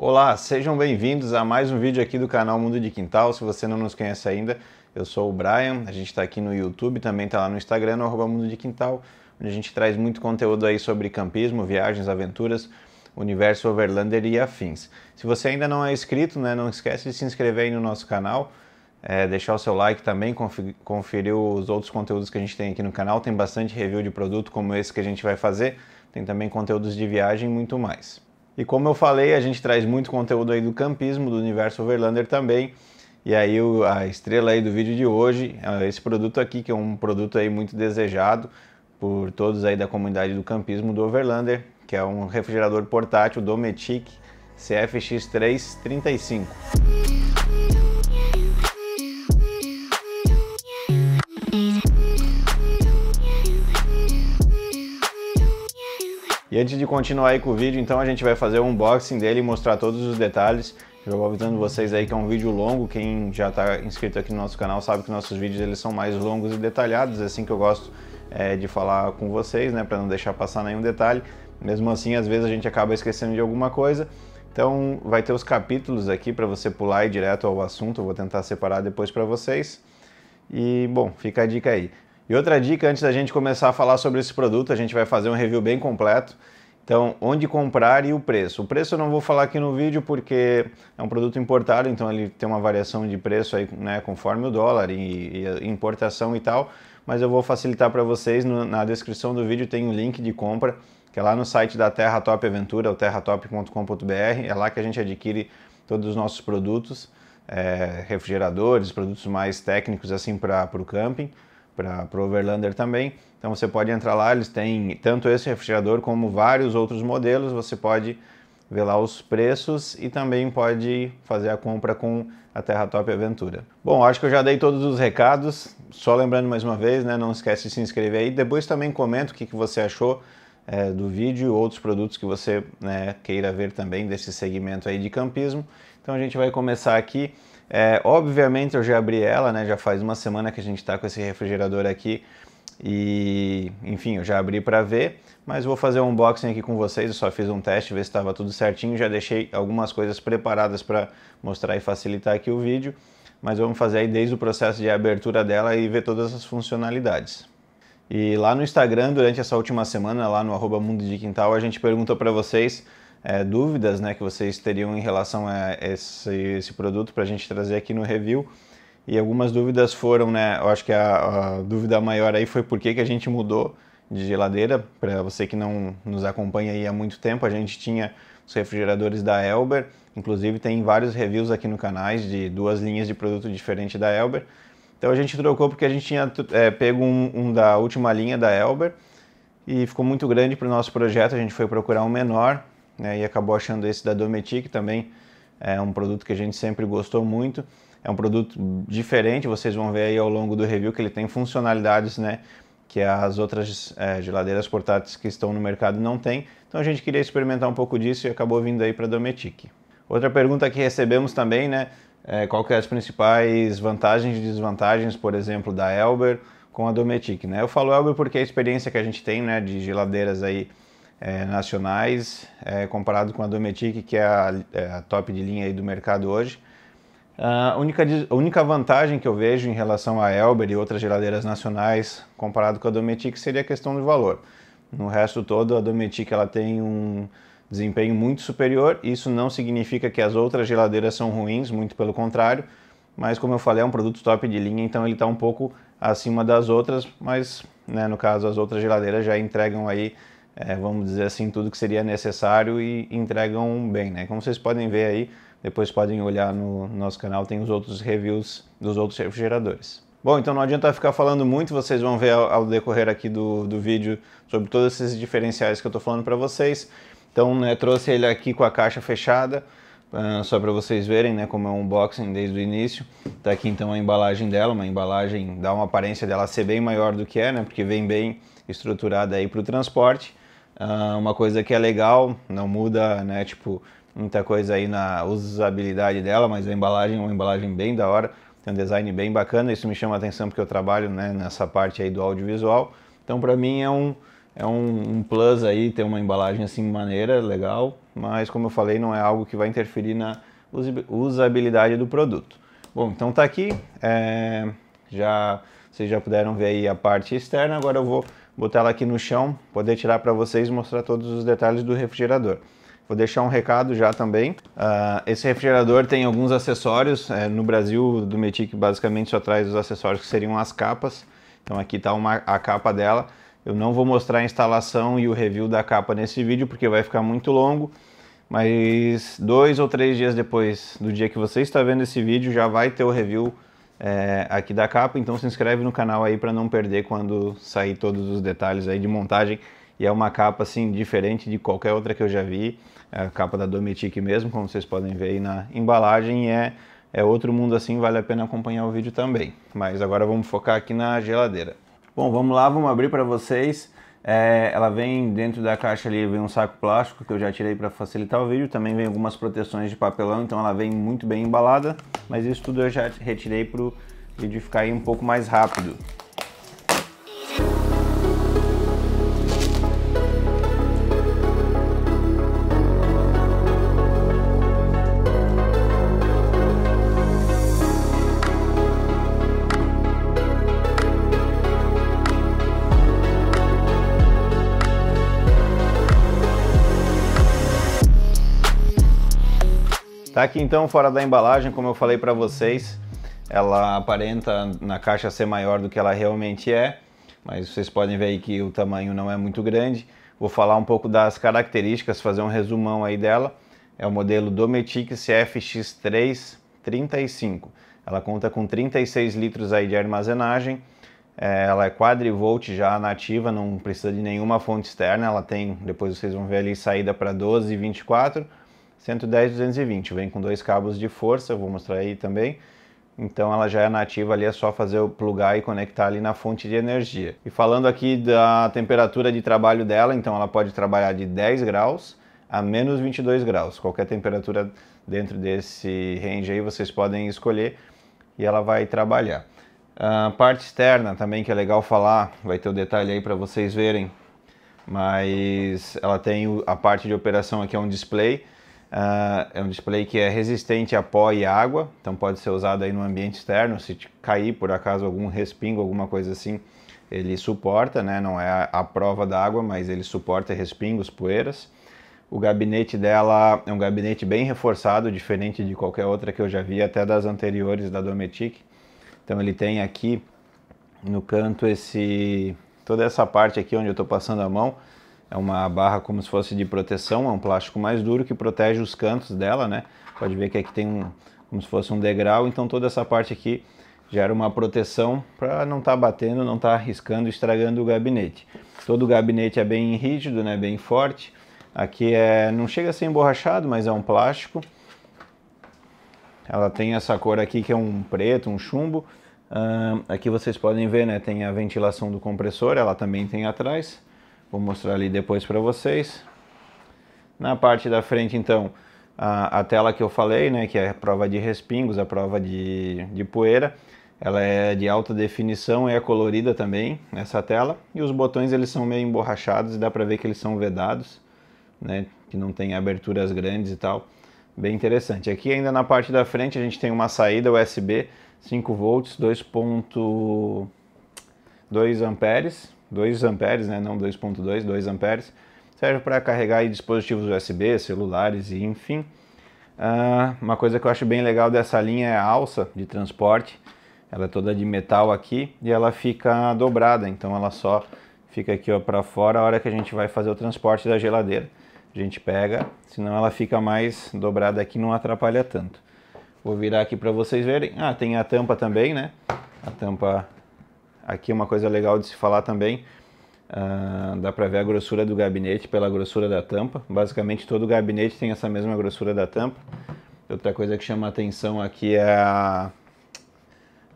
Olá, sejam bem-vindos a mais um vídeo aqui do canal Mundo de Quintal. Se você não nos conhece ainda, eu sou o Brian, a gente está aqui no YouTube, também está lá no Instagram, no arroba Mundo de Quintal, onde a gente traz muito conteúdo aí sobre campismo, viagens, aventuras, universo overlander e afins. Se você ainda não é inscrito, né, não esquece de se inscrever aí no nosso canal, é, deixar o seu like também, conferir os outros conteúdos que a gente tem aqui no canal. Tem bastante review de produto como esse que a gente vai fazer, tem também conteúdos de viagem e muito mais. E como eu falei, a gente traz muito conteúdo aí do campismo, do universo Overlander também. E aí a estrela aí do vídeo de hoje é esse produto aqui, que é um produto aí muito desejado por todos aí da comunidade do campismo do Overlander, que é um refrigerador portátil Dometic CFX335. E antes de continuar aí com o vídeo, então a gente vai fazer o unboxing dele e mostrar todos os detalhes. Já vou avisando vocês aí que é um vídeo longo, quem já está inscrito aqui no nosso canal sabe que nossos vídeos eles são mais longos e detalhados, é assim que eu gosto é, de falar com vocês, né, para não deixar passar nenhum detalhe. Mesmo assim, às vezes a gente acaba esquecendo de alguma coisa, então vai ter os capítulos aqui para você pular e direto ao assunto, eu vou tentar separar depois para vocês. E bom, fica a dica aí. E outra dica antes da gente começar a falar sobre esse produto, a gente vai fazer um review bem completo. Então, onde comprar e o preço. O preço eu não vou falar aqui no vídeo porque é um produto importado, então ele tem uma variação de preço aí, né, conforme o dólar e, e importação e tal. Mas eu vou facilitar para vocês. No, na descrição do vídeo tem o um link de compra, que é lá no site da Terra Top Aventura, o terratop.com.br. É lá que a gente adquire todos os nossos produtos, é, refrigeradores, produtos mais técnicos assim para o camping para o Overlander também. Então você pode entrar lá, eles têm tanto esse refrigerador como vários outros modelos. Você pode ver lá os preços e também pode fazer a compra com a Terra Top Aventura. Bom, acho que eu já dei todos os recados. Só lembrando mais uma vez, né, não esquece de se inscrever aí. Depois também comenta o que, que você achou é, do vídeo, outros produtos que você né, queira ver também desse segmento aí de campismo. Então a gente vai começar aqui. É, obviamente eu já abri ela, né? Já faz uma semana que a gente está com esse refrigerador aqui e, enfim, eu já abri para ver, mas vou fazer um unboxing aqui com vocês. Eu só fiz um teste, ver se estava tudo certinho. Já deixei algumas coisas preparadas para mostrar e facilitar aqui o vídeo, mas vamos fazer aí desde o processo de abertura dela e ver todas as funcionalidades. E lá no Instagram, durante essa última semana, lá no arroba Mundo de Quintal, a gente perguntou para vocês é, dúvidas né, que vocês teriam em relação a esse, esse produto para a gente trazer aqui no review. E algumas dúvidas foram, né? Eu acho que a, a dúvida maior aí foi por que, que a gente mudou de geladeira. Para você que não nos acompanha aí há muito tempo, a gente tinha os refrigeradores da Elber. Inclusive tem vários reviews aqui no canais de duas linhas de produto diferente da Elber. Então a gente trocou porque a gente tinha é, pego um, um, da última linha da Elber e ficou muito grande para o nosso projeto. A gente foi procurar um menor né, e acabou achando esse da Dometic também. É um produto que a gente sempre gostou muito. É um produto diferente, vocês vão ver aí ao longo do review que ele tem funcionalidades, né? Que as outras é, geladeiras portáteis que estão no mercado não têm. Então a gente queria experimentar um pouco disso e acabou vindo aí para a Dometic. Outra pergunta que recebemos também, né? É, qual que é as principais vantagens e desvantagens, por exemplo, da Elber com a Dometic, né? Eu falo Elber porque é a experiência que a gente tem, né, de geladeiras aí é, nacionais, é, comparado com a Dometic, que é a, é a, top de linha aí do mercado hoje. Ah, a única, a única vantagem que eu vejo em relação à Elber e outras geladeiras nacionais, comparado com a Dometic, seria a questão do valor. No resto todo, a Dometic ela tem um desempenho muito superior. Isso não significa que as outras geladeiras são ruins, muito pelo contrário. Mas como eu falei, é um produto top de linha, então ele está um pouco acima das outras, mas né, no caso as outras geladeiras já entregam aí é, vamos dizer assim, tudo que seria necessário e entregam bem, né? Como vocês podem ver aí, depois podem olhar no nosso canal, tem os outros reviews dos outros refrigeradores. Bom, então não adianta ficar falando muito, vocês vão ver ao decorrer aqui do, do vídeo sobre todos esses diferenciais que eu estou falando para vocês. Então, né, trouxe ele aqui com a caixa fechada, uh, só para vocês verem né, como é um unboxing desde o início. Está aqui então a embalagem dela, uma embalagem, dá uma aparência dela ser bem maior do que é, né, porque vem bem estruturada aí para o transporte. Uh, uma coisa que é legal, não muda, né, tipo, muita coisa aí na usabilidade dela, mas a embalagem é uma embalagem bem da hora, tem um design bem bacana, isso me chama a atenção porque eu trabalho né, nessa parte aí do audiovisual, então para mim é um, é um, um, plus aí ter uma embalagem assim maneira, legal, mas como eu falei, não é algo que vai interferir na usabilidade do produto. Bom, então tá aqui, é, já, vocês já puderam ver aí a parte externa, agora eu vou botar ela aqui no chão, poder tirar para vocês e mostrar todos os detalhes do refrigerador. Vou deixar um recado já também. Uh, esse refrigerador tem alguns acessórios. É, no Brasil, do Metic basicamente só traz os acessórios que seriam as capas. Então aqui está a capa dela. Eu não vou mostrar a instalação e o review da capa nesse vídeo, porque vai ficar muito longo. Mas dois ou três dias depois do dia que você está vendo esse vídeo, já vai ter o review é, aqui da capa. Então se inscreve no canal aí para não perder quando sair todos os detalhes aí de montagem. E é uma capa assim diferente de qualquer outra que eu já vi. É a capa da Dometic mesmo, como vocês podem ver aí na embalagem. É, é outro mundo assim, vale a pena acompanhar o vídeo também. Mas agora vamos focar aqui na geladeira. Bom, vamos lá, vamos abrir para vocês. É, ela vem dentro da caixa ali, vem um saco plástico que eu já tirei para facilitar o vídeo. Também vem algumas proteções de papelão, então ela vem muito bem embalada. Mas isso tudo eu já retirei para o vídeo ficar aí um pouco mais rápido. Tá aqui então fora da embalagem, como eu falei para vocês, ela aparenta na caixa ser maior do que ela realmente é, mas vocês podem ver aí que o tamanho não é muito grande. Vou falar um pouco das características, fazer um resumão aí dela. É o modelo Dometic cfx 335 Ela conta com 36 litros aí de armazenagem. É, ela é quadrivolt já nativa, não precisa de nenhuma fonte externa. Ela tem, depois vocês vão ver ali, saída para 12 e 24 110 220, vem com dois cabos de força, eu vou mostrar aí também. Então ela já é nativa ali, é só fazer o plugar e conectar ali na fonte de energia. E falando aqui da temperatura de trabalho dela, então ela pode trabalhar de 10 graus a menos 22 graus. Qualquer temperatura dentro desse range aí vocês podem escolher e ela vai trabalhar. A ah, parte externa também que é legal falar, vai ter o um detalhe aí para vocês verem, mas ela tem a parte de operação aqui é um display, Uh, é um display que é resistente a pó e água, então pode ser usado aí no ambiente externo, se cair por acaso algum respingo, alguma coisa assim, ele suporta, né? não é a, prova da água, mas ele suporta respingos, poeiras. O gabinete dela é um gabinete bem reforçado, diferente de qualquer outra que eu já vi, até das anteriores da Dometic. Então ele tem aqui no canto esse toda essa parte aqui onde eu estou passando a mão, é uma barra como se fosse de proteção, é um plástico mais duro que protege os cantos dela, né? Pode ver que aqui tem um, como se fosse um degrau, então toda essa parte aqui gera uma proteção para não estar tá batendo, não estar tá arriscando, estragando o gabinete. Todo o gabinete é bem rígido, né? bem forte. Aqui é, não chega a ser emborrachado, mas é um plástico. Ela tem essa cor aqui que é um preto, um chumbo. Uh, aqui vocês podem ver, né, tem a ventilação do compressor, ela também tem atrás. Vou mostrar ali depois para vocês. Na parte da frente, então, a, a, tela que eu falei, né, que é a prova de respingos, a prova de, de poeira, ela é de alta definição, é colorida também, essa tela. E os botões, eles são meio emborrachados e dá para ver que eles são vedados, né, que não tem aberturas grandes e tal. Bem interessante. Aqui ainda na parte da frente a gente tem uma saída USB 5 volts, 2.2 amperes, 2 amperes, né? não 2.2, 2 amperes. Serve para carregar aí dispositivos USB, celulares e enfim. Uh, uma coisa que eu acho bem legal dessa linha é a alça de transporte. Ela é toda de metal aqui e ela fica dobrada, então ela só fica aqui para fora a hora que a gente vai fazer o transporte da geladeira. A gente pega, senão ela fica mais dobrada aqui, não atrapalha tanto. Vou virar aqui para vocês verem. Ah, tem a tampa também, né? A tampa Aqui uma coisa legal de se falar também, uh, dá para ver a grossura do gabinete pela grossura da tampa. Basicamente todo gabinete tem essa mesma grossura da tampa. Outra coisa que chama atenção aqui é a,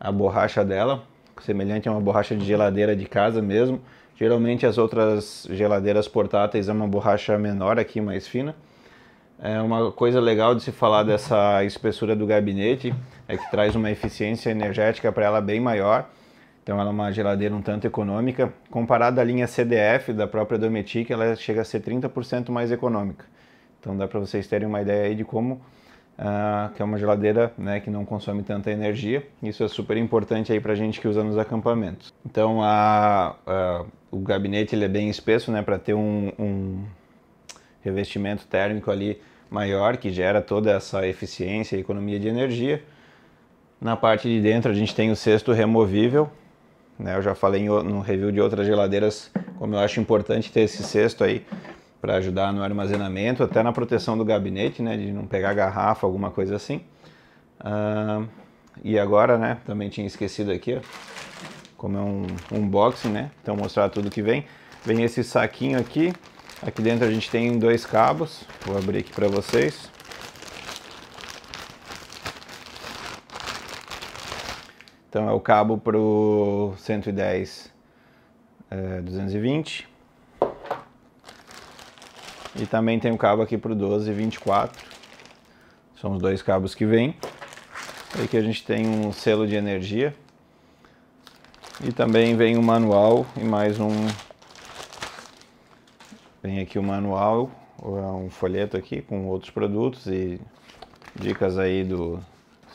a borracha dela, semelhante a uma borracha de geladeira de casa mesmo. Geralmente as outras geladeiras portáteis é uma borracha menor aqui, mais fina. É uma coisa legal de se falar dessa espessura do gabinete é que traz uma eficiência energética para ela bem maior. Então ela é uma geladeira um tanto econômica. Comparada à linha CDF da própria Dometic, ela chega a ser 30% mais econômica. Então dá para vocês terem uma ideia aí de como uh, que é uma geladeira né, que não consome tanta energia. Isso é super importante aí para a gente que usa nos acampamentos. Então a, a, o gabinete ele é bem espesso né, para ter um, um revestimento térmico ali maior que gera toda essa eficiência e economia de energia. Na parte de dentro a gente tem o cesto removível, né? Eu já falei em, no review de outras geladeiras como eu acho importante ter esse cesto aí para ajudar no armazenamento, até na proteção do gabinete, né? De não pegar garrafa, alguma coisa assim. Uh, e agora, né? Também tinha esquecido aqui, ó, como é um unboxing, né? Então mostrar tudo que vem. Vem esse saquinho aqui. Aqui dentro a gente tem dois cabos. Vou abrir aqui para vocês. Então é o cabo para o 110 é, 220. E também tem o cabo aqui para o 12 24. São os dois cabos que vêm. Aqui a gente tem um selo de energia. E também vem o um manual e mais um... Vem aqui o um manual, é um folheto aqui com outros produtos e dicas aí do,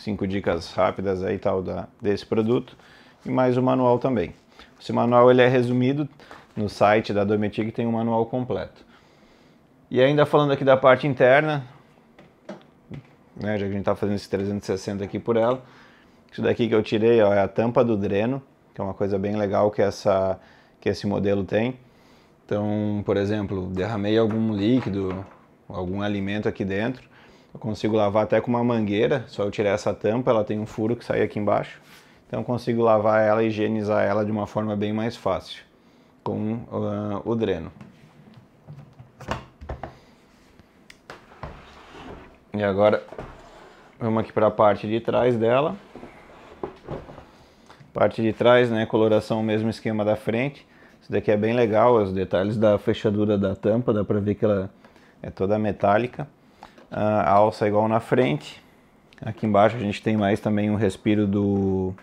cinco dicas rápidas aí tal da, desse produto e mais o manual também. Esse manual ele é resumido no site da Dometic tem um manual completo. E ainda falando aqui da parte interna, né, já que a gente está fazendo esse 360 aqui por ela, isso daqui que eu tirei ó, é a tampa do dreno, que é uma coisa bem legal que, essa, que esse modelo tem. Então, por exemplo, derramei algum líquido, algum alimento aqui dentro, eu consigo lavar até com uma mangueira, só eu tirar essa tampa, ela tem um furo que sai aqui embaixo. Então eu consigo lavar ela e higienizar ela de uma forma bem mais fácil com uh, o dreno. E agora vamos aqui para a parte de trás dela. Parte de trás, né, coloração mesmo esquema da frente. Isso daqui é bem legal, os detalhes da fechadura da tampa, dá para ver que ela é toda metálica a alça é igual na frente. Aqui embaixo a gente tem mais também um respiro do,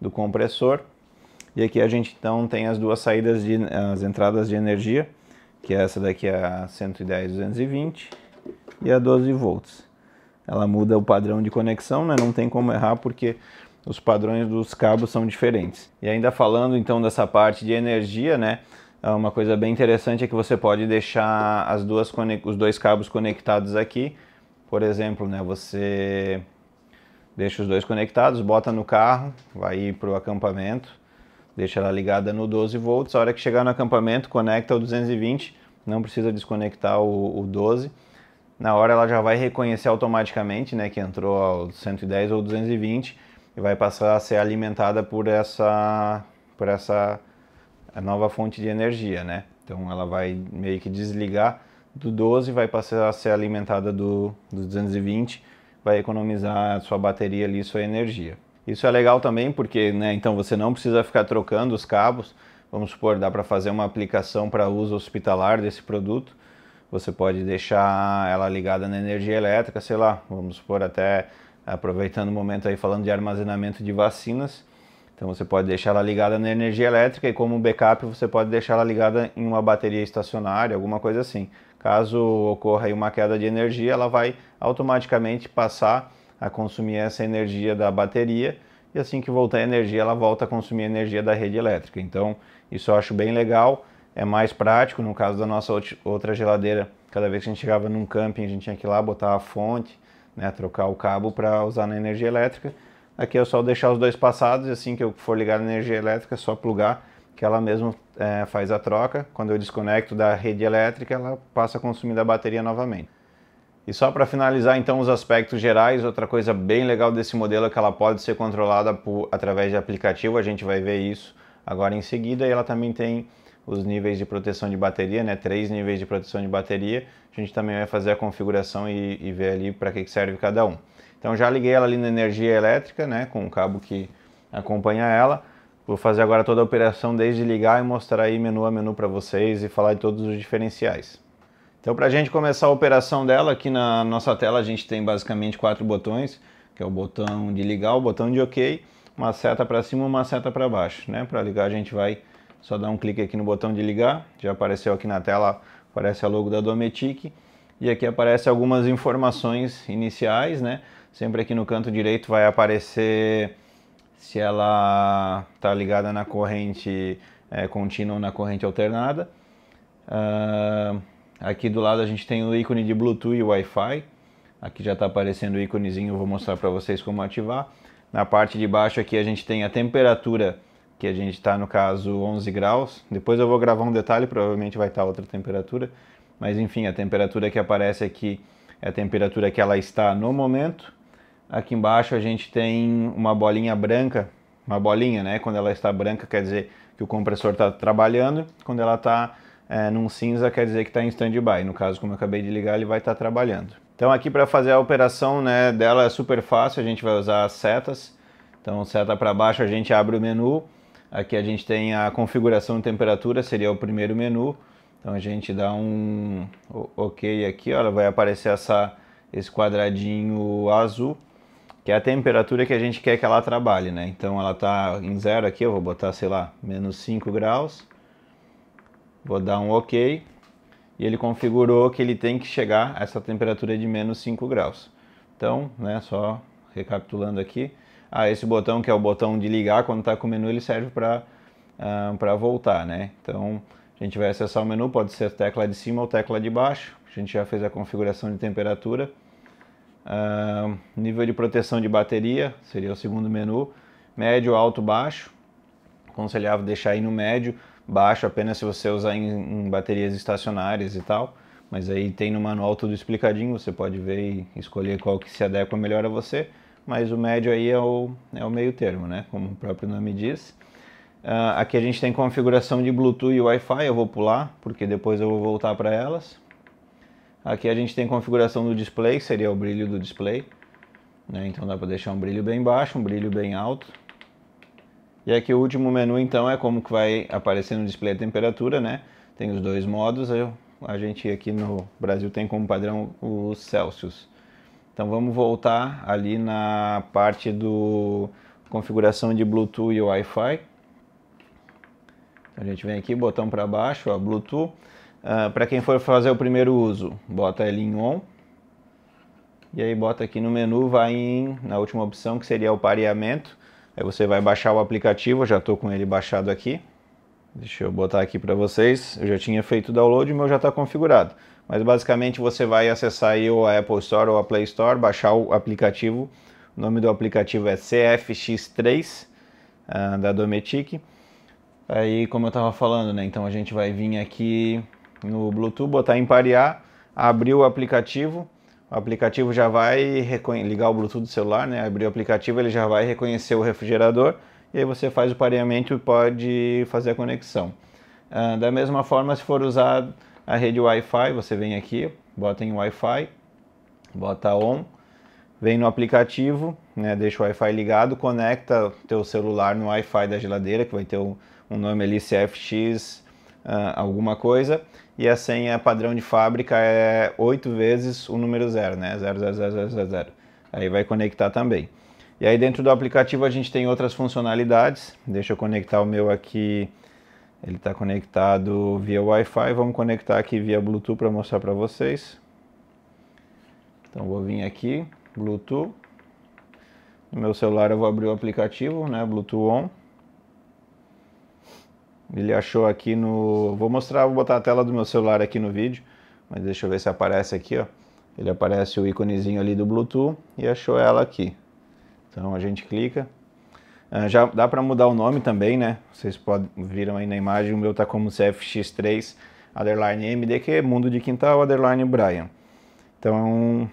do compressor. E aqui a gente então tem as duas saídas, de, as entradas de energia, que é essa daqui é a 110 220 e a 12 volts. Ela muda o padrão de conexão, né? não tem como errar porque os padrões dos cabos são diferentes. E ainda falando então dessa parte de energia, né? Ah, uma coisa bem interessante é que você pode deixar as duas os dois cabos conectados aqui. Por exemplo, né, você deixa os dois conectados, bota no carro, vai para o acampamento, deixa ela ligada no 12 volts. A hora que chegar no acampamento, conecta o 220, não precisa desconectar o, o 12. Na hora ela já vai reconhecer automaticamente né, que entrou ao 110 ou 220 e vai passar a ser alimentada por essa, por essa a nova fonte de energia, né? Então ela vai meio que desligar do 12, vai passar a ser alimentada do, do 220, vai economizar a sua bateria ali, sua energia. Isso é legal também porque, né, então você não precisa ficar trocando os cabos. Vamos supor, dá para fazer uma aplicação para uso hospitalar desse produto. Você pode deixar ela ligada na energia elétrica, sei lá, vamos supor até aproveitando o momento aí falando de armazenamento de vacinas, então você pode deixar ela ligada na energia elétrica e como backup você pode deixar ela ligada em uma bateria estacionária, alguma coisa assim. Caso ocorra uma queda de energia, ela vai automaticamente passar a consumir essa energia da bateria e assim que voltar a energia, ela volta a consumir a energia da rede elétrica. Então, isso eu acho bem legal, é mais prático. No caso da nossa outra geladeira, cada vez que a gente chegava num camping, a gente tinha que ir lá botar a fonte, né, trocar o cabo para usar na energia elétrica. Aqui é só deixar os dois passados e assim que eu for ligar a energia elétrica é só plugar que ela mesmo é, faz a troca. Quando eu desconecto da rede elétrica, ela passa a consumir da bateria novamente. E só para finalizar então os aspectos gerais, outra coisa bem legal desse modelo é que ela pode ser controlada por, através de aplicativo, a gente vai ver isso agora em seguida, e ela também tem os níveis de proteção de bateria, né? três níveis de proteção de bateria, a gente também vai fazer a configuração e, e ver ali para que serve cada um. Então já liguei ela ali na energia elétrica, né, com o cabo que acompanha ela. Vou fazer agora toda a operação desde ligar e mostrar aí menu a menu para vocês e falar de todos os diferenciais. Então para a gente começar a operação dela, aqui na nossa tela a gente tem basicamente quatro botões, que é o botão de ligar, o botão de OK, uma seta para cima uma seta para baixo. Né? Para ligar a gente vai só dar um clique aqui no botão de ligar, já apareceu aqui na tela, aparece a logo da Dometic, e aqui aparece algumas informações iniciais, né? sempre aqui no canto direito vai aparecer se ela está ligada na corrente é, contínua ou na corrente alternada. Uh, aqui do lado a gente tem o ícone de Bluetooth e Wi-Fi. Aqui já está aparecendo o íconezinho, vou mostrar para vocês como ativar. Na parte de baixo aqui a gente tem a temperatura, que a gente está no caso 11 graus. Depois eu vou gravar um detalhe, provavelmente vai estar tá outra temperatura. Mas enfim, a temperatura que aparece aqui é a temperatura que ela está no momento. Aqui embaixo a gente tem uma bolinha branca, uma bolinha, né? Quando ela está branca quer dizer que o compressor está trabalhando, quando ela está é, eh, num cinza quer dizer que está em standby. No caso, como eu acabei de ligar, ele vai estar tá trabalhando. Então aqui para fazer a operação né, dela é super fácil, a gente vai usar as setas. Então seta para baixo a gente abre o menu, aqui a gente tem a configuração de temperatura, seria o primeiro menu. Então a gente dá um OK aqui, ela vai aparecer essa, esse quadradinho azul que é a temperatura que a gente quer que ela trabalhe, né? Então ela está em zero aqui, eu vou botar, sei lá, menos 5 graus, vou dar um OK, e ele configurou que ele tem que chegar a essa temperatura de menos 5 graus. Então, né, só recapitulando aqui, ah, esse botão que é o botão de ligar, quando está com o menu, ele serve para ah, voltar, né? Então, a gente vai acessar o menu, pode ser tecla de cima ou tecla de baixo, a gente já fez a configuração de temperatura, Uh, nível de proteção de bateria, seria o segundo menu. Médio, alto, baixo. Aconselhável deixar aí no médio. Baixo apenas se você usar em, em baterias estacionárias e tal. Mas aí tem no manual tudo explicadinho, você pode ver e escolher qual que se adequa melhor a você. Mas o médio aí é o, é o meio termo, né? Como o próprio nome diz. Uh, aqui a gente tem configuração de Bluetooth e Wi-Fi, eu vou pular, porque depois eu vou voltar para elas. Aqui a gente tem configuração do display, que seria o brilho do display. Né? Então dá para deixar um brilho bem baixo, um brilho bem alto. E aqui o último menu então é como que vai aparecer no display a temperatura, né? Tem os dois modos, eu, a gente aqui no Brasil tem como padrão os Celsius. Então vamos voltar ali na parte do configuração de Bluetooth e Wi-Fi. A gente vem aqui, botão para baixo, ó, Bluetooth. Uh, ah, Para quem for fazer o primeiro uso, bota ele em on. E aí bota aqui no menu, vai em, na última opção que seria o pareamento. Aí você vai baixar o aplicativo, eu já estou com ele baixado aqui. Deixa eu botar aqui para vocês. Eu já tinha feito o download, o meu já está configurado. Mas basicamente você vai acessar aí ou a Apple Store ou a Play Store, baixar o aplicativo. O nome do aplicativo é CFX3 uh, ah, da Dometic. Aí, como eu estava falando, né? Então a gente vai vir aqui no Bluetooth, botar em parear, abrir o aplicativo, o aplicativo já vai ligar o Bluetooth do celular, né? Abrir o aplicativo, ele já vai reconhecer o refrigerador e aí você faz o pareamento e pode fazer a conexão. Ah, da mesma forma, se for usar a rede Wi-Fi, você vem aqui, bota em Wi-Fi, bota on, vem no aplicativo, né, deixa o Wi-Fi ligado, conecta teu celular no Wi-Fi da geladeira, que vai ter um, um nome ali CFX uh, ah, alguma coisa, e a senha padrão de fábrica é 8 vezes o número 0, né? 00000. Aí vai conectar também. E aí dentro do aplicativo a gente tem outras funcionalidades. Deixa eu conectar o meu aqui. Ele está conectado via Wi-Fi. Vamos conectar aqui via Bluetooth para mostrar para vocês. Então vou vir aqui, Bluetooth. No meu celular eu vou abrir o aplicativo, né? Bluetooth on. Ele achou aqui no. Vou mostrar, vou botar a tela do meu celular aqui no vídeo, mas deixa eu ver se aparece aqui, ó. Ele aparece o íconezinho ali do Bluetooth e achou ela aqui. Então a gente clica. Ah, já dá para mudar o nome também, né? Vocês podem, viram aí na imagem, o meu tá como CFX3, underline MDQ, Mundo de Quintal, underline Brian. Então,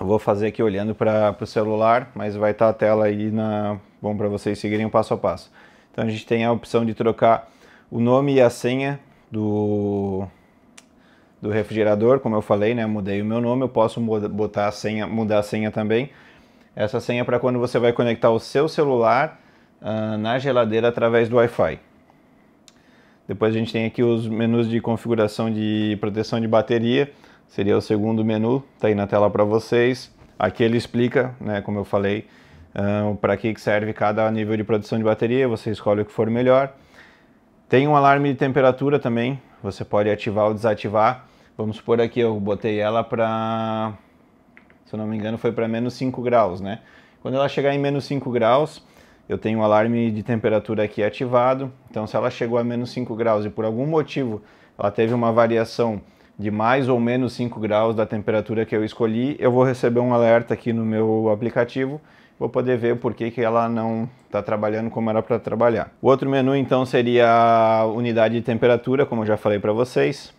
eu vou fazer aqui olhando para o celular, mas vai estar tá a tela aí na, bom para vocês seguirem o passo a passo. Então a gente tem a opção de trocar o nome e a senha do, do refrigerador, como eu falei, né? Mudei o meu nome, eu posso botar a senha, mudar a senha também. Essa senha é para quando você vai conectar o seu celular uh, na geladeira através do Wi-Fi. Depois a gente tem aqui os menus de configuração de proteção de bateria, seria o segundo menu, tá aí na tela para vocês. Aqui ele explica, né, como eu falei, uh, ah, para que serve cada nível de produção de bateria, você escolhe o que for melhor. Tem um alarme de temperatura também, você pode ativar ou desativar. Vamos supor aqui, eu botei ela para, se eu não me engano, foi para menos 5 graus, né? Quando ela chegar em menos 5 graus, eu tenho o um alarme de temperatura aqui ativado. Então, se ela chegou a menos 5 graus e por algum motivo ela teve uma variação de mais ou menos 5 graus da temperatura que eu escolhi, eu vou receber um alerta aqui no meu aplicativo vou poder ver por que, que ela não está trabalhando como era para trabalhar. O outro menu então seria a unidade de temperatura, como eu já falei para vocês.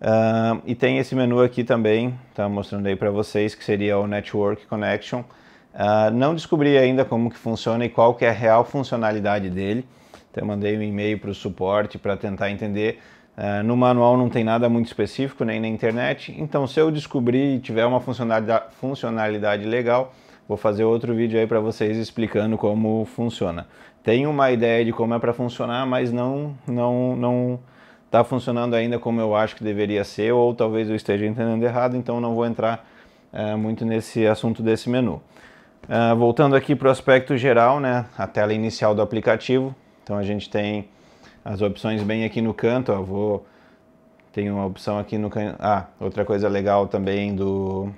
Uh, e tem esse menu aqui também, tá mostrando aí para vocês, que seria o Network Connection. Uh, não descobri ainda como que funciona e qual que é a real funcionalidade dele. Então, eu mandei um e-mail para o suporte para tentar entender. Uh, no manual não tem nada muito específico, nem na internet. Então, se eu descobrir e tiver uma funcionalidade, funcionalidade legal, Vou fazer outro vídeo aí para vocês explicando como funciona. Tenho uma ideia de como é para funcionar, mas não não não está funcionando ainda como eu acho que deveria ser ou talvez eu esteja entendendo errado, então não vou entrar é, muito nesse assunto desse menu. Uh, voltando aqui para o aspecto geral, né, a tela inicial do aplicativo. Então a gente tem as opções bem aqui no canto. Ó, vou tem uma opção aqui no canto. Ah, outra coisa legal também do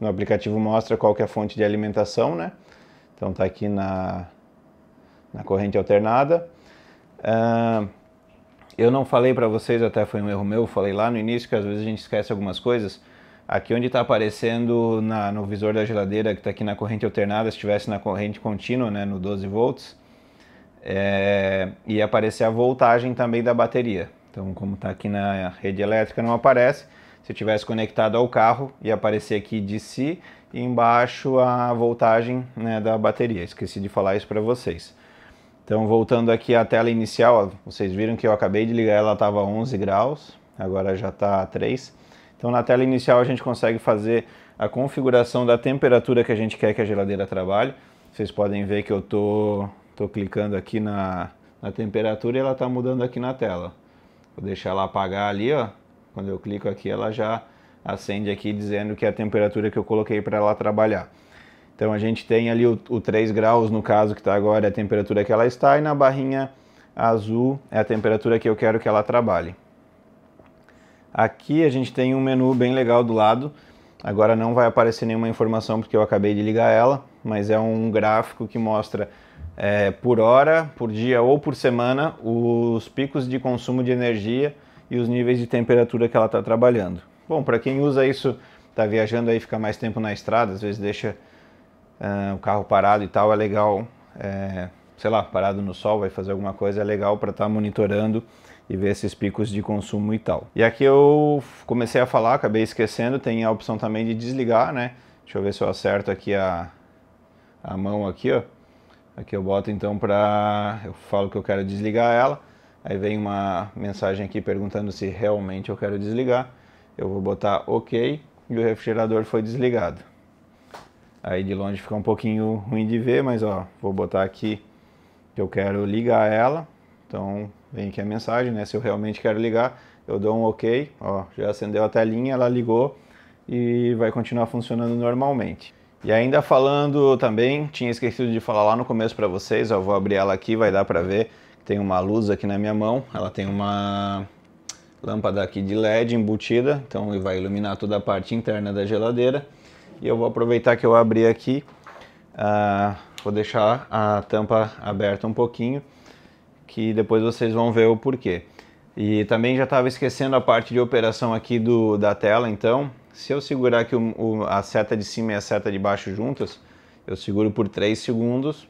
no aplicativo mostra qual que é a fonte de alimentação, né? Então tá aqui na, na corrente alternada. Uh, eu não falei para vocês, até foi um erro meu, falei lá no início que às vezes a gente esquece algumas coisas. Aqui onde está aparecendo na, no visor da geladeira, que está aqui na corrente alternada, se estivesse na corrente contínua, né, no 12 volts, é, ia aparecer a voltagem também da bateria. Então, como está aqui na rede elétrica, não aparece, se tivesse conectado ao carro, ia aparecer aqui DC e embaixo a voltagem né, da bateria. Esqueci de falar isso para vocês. Então, voltando aqui à tela inicial, ó, vocês viram que eu acabei de ligar, ela estava 11 graus, agora já está a 3. Então, na tela inicial a gente consegue fazer a configuração da temperatura que a gente quer que a geladeira trabalhe. Vocês podem ver que eu tô, tô clicando aqui na, na temperatura e ela está mudando aqui na tela. Vou deixar ela apagar ali, ó. Quando eu clico aqui, ela já acende aqui dizendo que é a temperatura que eu coloquei para ela trabalhar. Então a gente tem ali o, o 3 graus, no caso que está agora, é a temperatura que ela está, e na barrinha azul é a temperatura que eu quero que ela trabalhe. Aqui a gente tem um menu bem legal do lado. Agora não vai aparecer nenhuma informação porque eu acabei de ligar ela, mas é um gráfico que mostra é, por hora, por dia ou por semana os picos de consumo de energia e os níveis de temperatura que ela está trabalhando. Bom, para quem usa isso, está viajando aí, fica mais tempo na estrada, às vezes deixa uh, o carro parado e tal, é legal, é, sei lá, parado no sol, vai fazer alguma coisa, é legal para estar tá monitorando e ver esses picos de consumo e tal. E aqui eu comecei a falar, acabei esquecendo, tem a opção também de desligar, né? Deixa eu ver se eu acerto aqui a, a mão aqui, ó. Aqui eu boto então para... eu falo que eu quero desligar ela Aí vem uma mensagem aqui perguntando se realmente eu quero desligar. Eu vou botar OK e o refrigerador foi desligado. Aí de longe fica um pouquinho ruim de ver, mas ó, vou botar aqui que eu quero ligar ela. Então vem aqui a mensagem, né? Se eu realmente quero ligar, eu dou um OK, ó, já acendeu a telinha, ela ligou e vai continuar funcionando normalmente. E ainda falando também, tinha esquecido de falar lá no começo para vocês, ó, vou abrir ela aqui, vai dar para ver tenho uma luz aqui na minha mão, ela tem uma lâmpada aqui de LED embutida, então ele vai iluminar toda a parte interna da geladeira. E eu vou aproveitar que eu abri aqui, uh, vou deixar a tampa aberta um pouquinho, que depois vocês vão ver o porquê. E também já estava esquecendo a parte de operação aqui do, da tela, então se eu segurar aqui o, o, a seta de cima e a seta de baixo juntas, eu seguro por 3 segundos,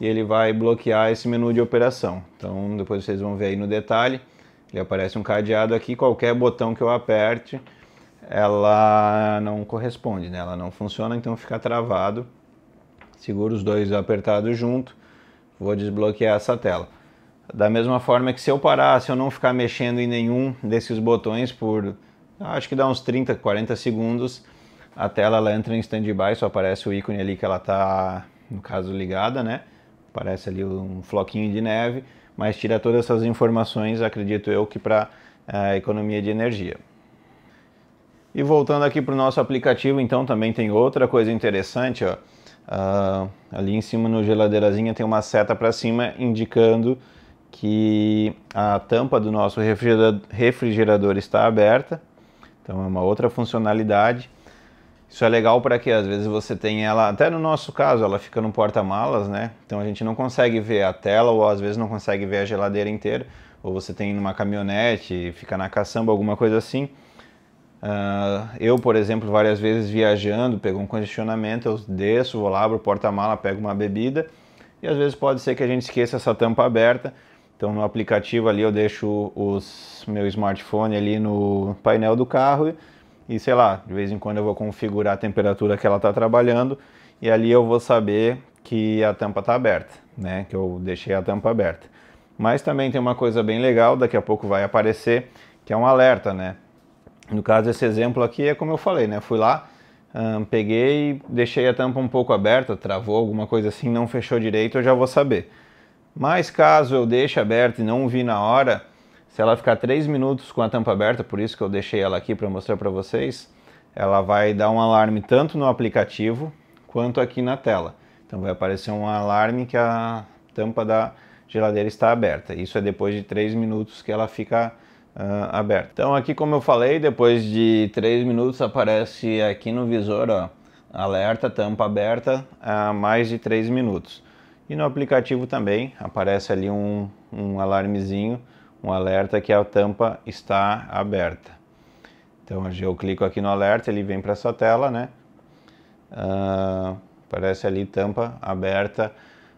e ele vai bloquear esse menu de operação. Então depois vocês vão ver aí no detalhe, ele aparece um cadeado aqui, qualquer botão que eu aperte, ela não corresponde, né? ela não funciona, então fica travado. Seguro os dois apertados junto, vou desbloquear essa tela. Da mesma forma que se eu parar, se eu não ficar mexendo em nenhum desses botões por, acho que dá uns 30, 40 segundos, a tela ela entra em standby, só aparece o ícone ali que ela está, no caso, ligada, né? parece ali um floquinho de neve, mas tira todas essas informações, acredito eu, que para a é, economia de energia. E voltando aqui para o nosso aplicativo, então também tem outra coisa interessante, ó. Uh, ali em cima no geladeirazinha tem uma seta para cima indicando que a tampa do nosso refrigerador está aberta. Então é uma outra funcionalidade. Isso é legal para que às vezes você tem ela, até no nosso caso, ela fica no porta-malas, né? Então a gente não consegue ver a tela ou às vezes não consegue ver a geladeira inteira. Ou você tem numa caminhonete, fica na caçamba, alguma coisa assim. Uh, eu, por exemplo, várias vezes viajando, pego um congestionamento, eu desço, vou lá, abro o porta-mala, pego uma bebida e às vezes pode ser que a gente esqueça essa tampa aberta. Então no aplicativo ali eu deixo o meu smartphone ali no painel do carro e sei lá, de vez em quando eu vou configurar a temperatura que ela está trabalhando e ali eu vou saber que a tampa está aberta, né? Que eu deixei a tampa aberta. Mas também tem uma coisa bem legal, daqui a pouco vai aparecer, que é um alerta, né? No caso, esse exemplo aqui é como eu falei, né? Fui lá, hum, peguei, deixei a tampa um pouco aberta, travou alguma coisa assim, não fechou direito, eu já vou saber. Mas caso eu deixe aberto e não vi na hora, se ela ficar 3 minutos com a tampa aberta, por isso que eu deixei ela aqui para mostrar para vocês, ela vai dar um alarme tanto no aplicativo quanto aqui na tela. Então vai aparecer um alarme que a tampa da geladeira está aberta. Isso é depois de 3 minutos que ela fica uh, aberta. Então aqui como eu falei, depois de 3 minutos aparece aqui no visor, ó, alerta, tampa aberta a mais de 3 minutos. E no aplicativo também aparece ali um, um alarmezinho um alerta que a tampa está aberta. Então eu clico aqui no alerta, ele vem para essa tela, né? Uh, ah, parece ali tampa aberta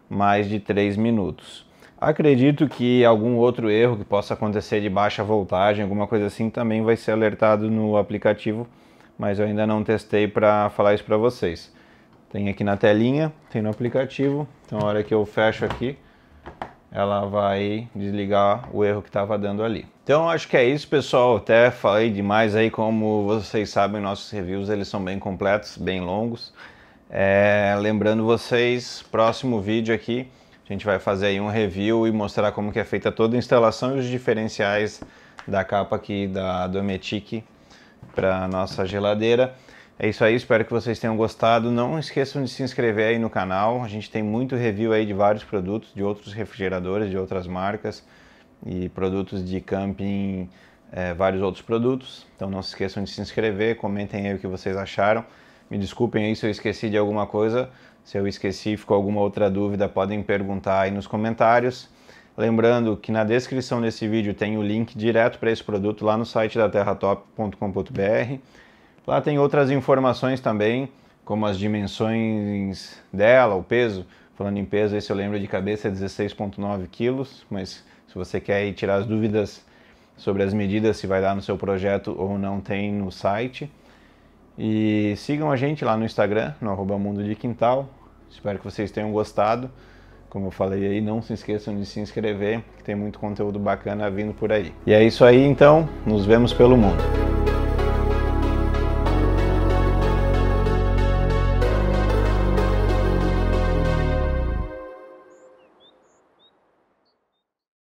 mais de 3 minutos. Acredito que algum outro erro que possa acontecer de baixa voltagem, alguma coisa assim, também vai ser alertado no aplicativo, mas eu ainda não testei para falar isso para vocês. Tem aqui na telinha, tem no aplicativo, então a hora que eu fecho aqui, ela vai desligar o erro que estava dando ali. Então acho que é isso, pessoal. Até falei demais aí, como vocês sabem, nossos reviews eles são bem completos, bem longos. É, lembrando vocês, próximo vídeo aqui a gente vai fazer aí um review e mostrar como que é feita toda a instalação e os diferenciais da capa aqui da Dometic para nossa geladeira. É isso aí, espero que vocês tenham gostado. Não esqueçam de se inscrever aí no canal. A gente tem muito review aí de vários produtos, de outros refrigeradores, de outras marcas e produtos de camping, é, vários outros produtos. Então não se esqueçam de se inscrever, comentem aí o que vocês acharam. Me desculpem aí se eu esqueci de alguma coisa. Se eu esqueci, ficou alguma outra dúvida, podem perguntar aí nos comentários. Lembrando que na descrição desse vídeo tem o link direto para esse produto lá no site da terratop.com.br. Lá tem outras informações também, como as dimensões dela, o peso. Falando em peso, esse eu lembro de cabeça é 16,9 quilos, mas se você quer tirar as dúvidas sobre as medidas, se vai dar no seu projeto ou não, tem no site. E sigam a gente lá no Instagram, no arroba Mundo de Quintal. Espero que vocês tenham gostado. Como eu falei aí, não se esqueçam de se inscrever, que tem muito conteúdo bacana vindo por aí. E é isso aí, então. Nos vemos pelo mundo.